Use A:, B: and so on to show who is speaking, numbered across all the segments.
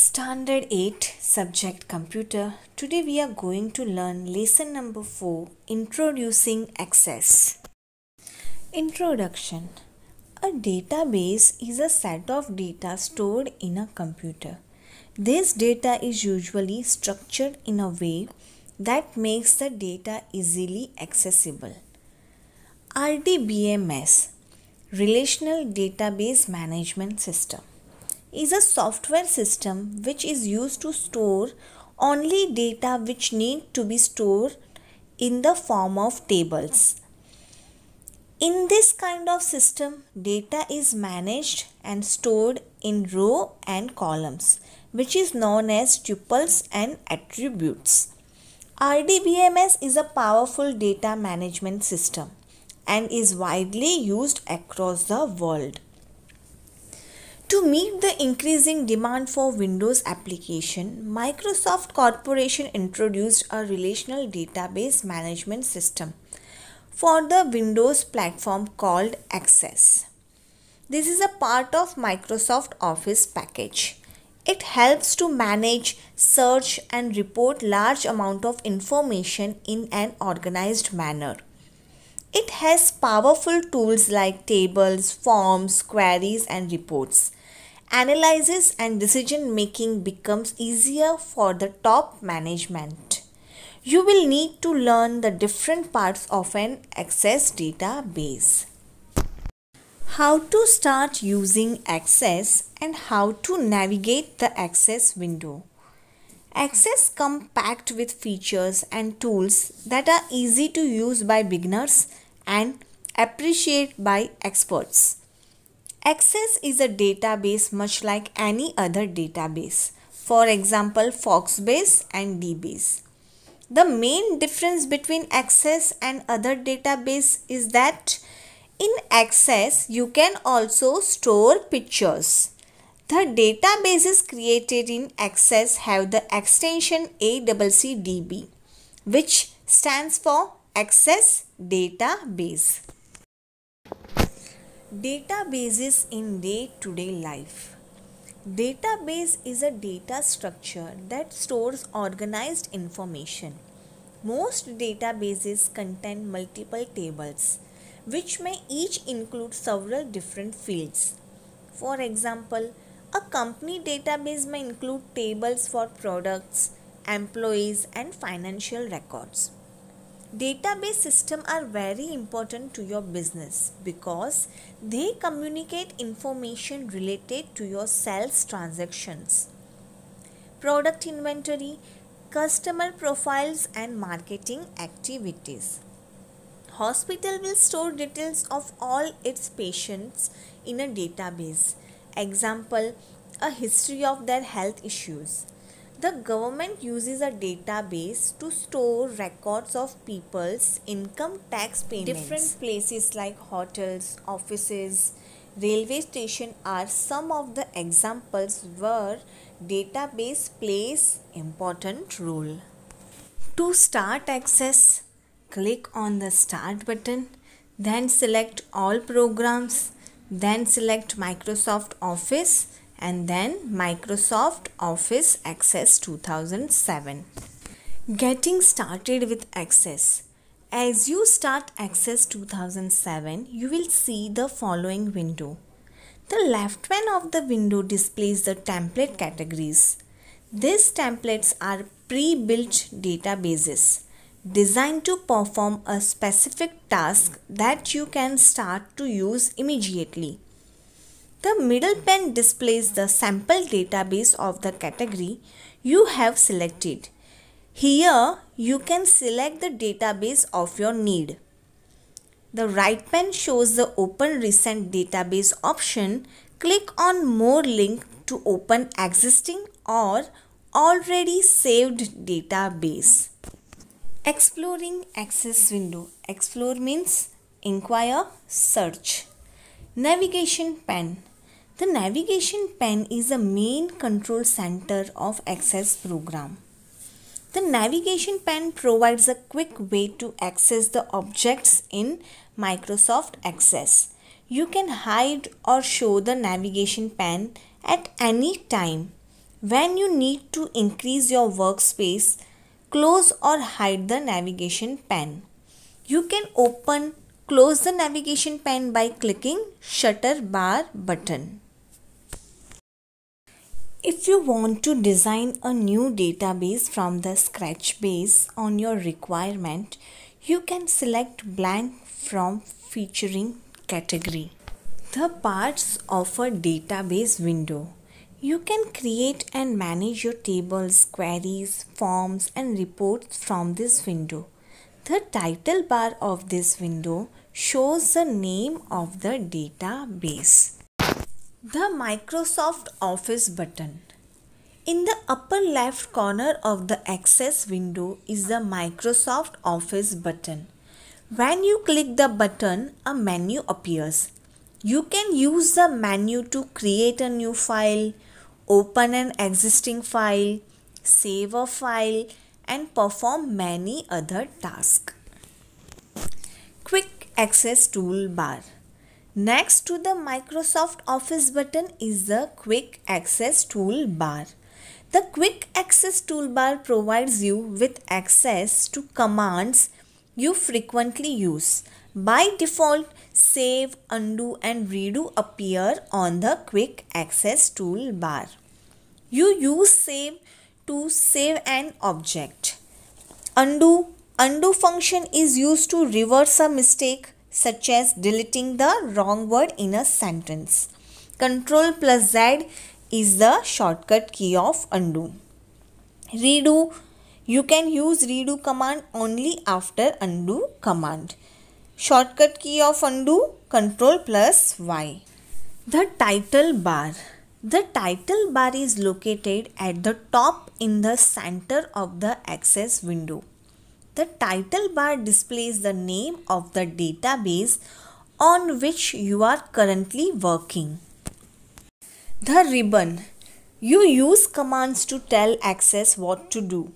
A: Standard 8 subject computer. Today we are going to learn lesson number 4 introducing access. Introduction A database is a set of data stored in a computer. This data is usually structured in a way that makes the data easily accessible. RDBMS Relational Database Management System is a software system which is used to store only data which need to be stored in the form of tables. In this kind of system, data is managed and stored in row and columns, which is known as tuples and attributes. RDBMS is a powerful data management system and is widely used across the world. To meet the increasing demand for Windows application, Microsoft Corporation introduced a relational database management system for the Windows platform called Access. This is a part of Microsoft Office package. It helps to manage, search and report large amount of information in an organized manner. It has powerful tools like tables, forms, queries and reports analysis and decision making becomes easier for the top management. You will need to learn the different parts of an Access database. How to start using Access and how to navigate the Access window. Access comes packed with features and tools that are easy to use by beginners and appreciated by experts. Access is a database much like any other database. For example, Foxbase and DBase. The main difference between Access and other database is that in Access, you can also store pictures. The databases created in Access have the extension ACCDB, which stands for Access Database. Databases in day to day life. Database is a data structure that stores organized information. Most databases contain multiple tables, which may each include several different fields. For example, a company database may include tables for products, employees, and financial records. Database system are very important to your business because they communicate information related to your sales transactions, product inventory, customer profiles and marketing activities. Hospital will store details of all its patients in a database. Example, a history of their health issues the government uses a database to store records of people's income tax payments. Different places like hotels, offices, railway station are some of the examples where database plays important role. To start access, click on the start button, then select all programs, then select Microsoft Office and then Microsoft Office Access 2007. Getting started with Access. As you start Access 2007, you will see the following window. The left pane of the window displays the template categories. These templates are pre-built databases designed to perform a specific task that you can start to use immediately. The middle pen displays the sample database of the category you have selected. Here you can select the database of your need. The right pen shows the open recent database option. Click on more link to open existing or already saved database. Exploring access window. Explore means inquire, search. Navigation pen. The navigation pen is the main control center of access program. The navigation pen provides a quick way to access the objects in Microsoft Access. You can hide or show the navigation pen at any time. When you need to increase your workspace, close or hide the navigation pen. You can open, close the navigation pen by clicking shutter bar button. If you want to design a new database from the scratch base on your requirement, you can select blank from featuring category. The parts of a database window. You can create and manage your tables, queries, forms and reports from this window. The title bar of this window shows the name of the database. The Microsoft Office button. In the upper left corner of the access window is the Microsoft Office button. When you click the button, a menu appears. You can use the menu to create a new file, open an existing file, save a file and perform many other tasks. Quick Access Toolbar Next to the Microsoft Office button is the Quick Access toolbar. The Quick Access toolbar provides you with access to commands you frequently use. By default, save, undo and redo appear on the Quick Access toolbar. You use save to save an object. Undo undo function is used to reverse a mistake such as deleting the wrong word in a sentence. Control plus Z is the shortcut key of undo. Redo, you can use redo command only after undo command. Shortcut key of undo, control plus Y. The title bar. The title bar is located at the top in the center of the access window. The title bar displays the name of the database on which you are currently working. The ribbon. You use commands to tell Access what to do.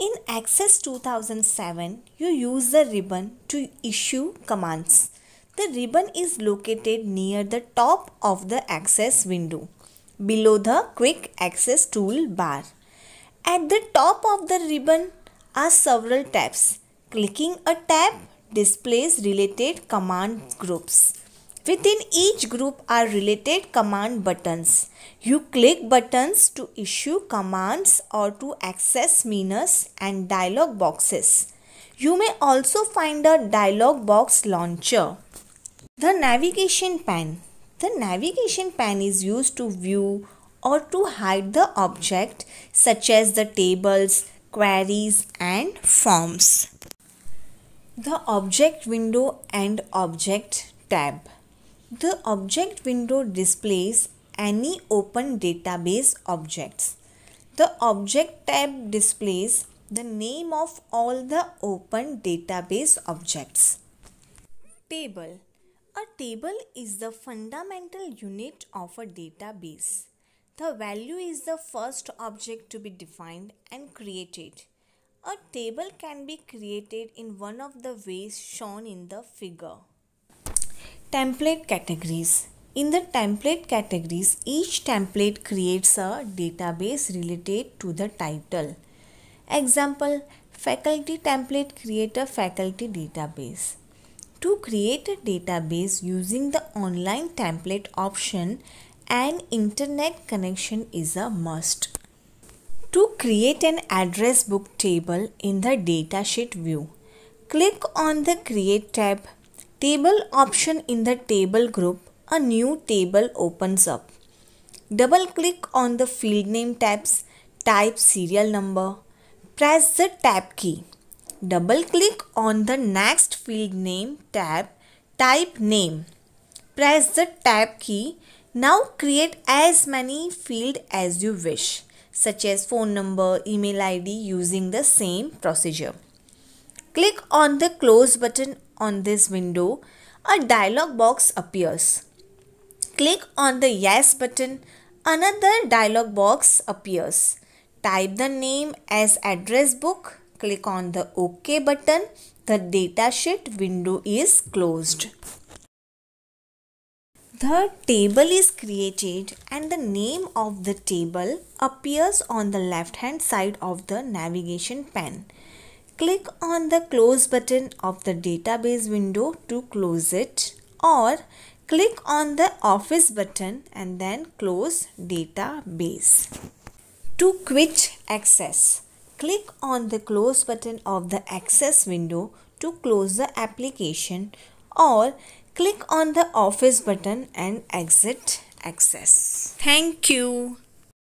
A: In Access 2007, you use the ribbon to issue commands. The ribbon is located near the top of the Access window, below the Quick Access toolbar. At the top of the ribbon, are several tabs. Clicking a tab displays related command groups. Within each group are related command buttons. You click buttons to issue commands or to access menus and dialog boxes. You may also find a dialog box launcher. The navigation pan. The navigation pan is used to view or to hide the object such as the tables, queries and forms. The object window and object tab. The object window displays any open database objects. The object tab displays the name of all the open database objects. Table. A table is the fundamental unit of a database. The value is the first object to be defined and created. A table can be created in one of the ways shown in the figure. Template categories. In the template categories, each template creates a database related to the title. Example, faculty template create a faculty database. To create a database using the online template option, an internet connection is a must. To create an address book table in the datasheet view, click on the Create tab. Table option in the table group, a new table opens up. Double click on the field name tabs, type serial number, press the tab key. Double click on the next field name tab, type name. Press the tab key now create as many field as you wish such as phone number, email ID using the same procedure. Click on the close button on this window. A dialog box appears. Click on the yes button. Another dialog box appears. Type the name as address book. Click on the OK button. The datasheet window is closed the table is created and the name of the table appears on the left hand side of the navigation pane. Click on the close button of the database window to close it or click on the office button and then close database. To quit access, click on the close button of the access window to close the application or click on the office button and exit access. Thank you.